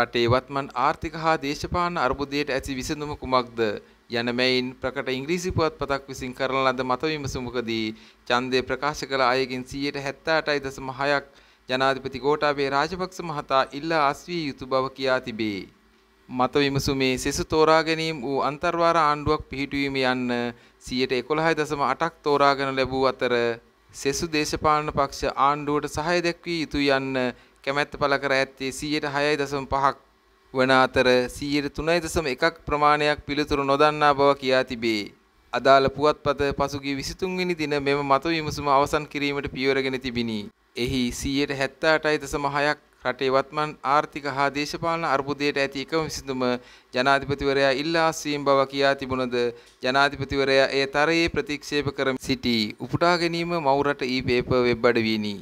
රටේ වත්මන් ආර්ථික හා දේශපාලන අර්බුදයට ඇති විසඳුම කුමක්ද යන මෙයින් ප්‍රකට ඉංග්‍රීසි පුවත්පතක් විසින් කරන ලද මතවිමසුමකදී ඡන්දය ප්‍රකාශ කළ අයගෙන් 78.6ක් ජනාධිපති ගෝඨාභය රාජපක්ෂ මහතා ඉල්ලා අස්විය යුතු බව කියා තිබේ. මත විමසුමේ සෙසු තෝරා ගැනීම වූ අන්තර්වාර ආණ්ඩුවක් පිහිටුවීම යන්න සියයට එකොළහයි දසම අටක් තෝරාගෙන ලැබූ අතර සෙසු දේශපාලන පක්ෂ ආණ්ඩුවට සහය දැක්වී යුතු යන්න කැමැත්ත පළ කර ඇත්තේ 106.5ක් වන අතර 103.1ක් ප්‍රමාණයක් පිළිතුරු නොදන්නා බව කියා තිබේ. අදාළ පුවත්පත පසුගිය 23 වෙනි දින මෙම මත විමසුම අවසන් කිරීමට පියවරගෙන තිබිනි. එහි 178.6ක් රටේ වත්මන් ආර්ථික හා දේශපාලන අර්බුදයට ඇති එකම විසඳුම ජනාධිපතිවරයා ඉල්ලා සිටීම බව කියා තිබුණද ජනාධිපතිවරයා එය තරයේ ප්‍රතික්ෂේප කරමින් සිටී. උපුටා ගැනීම මව් රට e-paper වෙබ් අඩවියනි.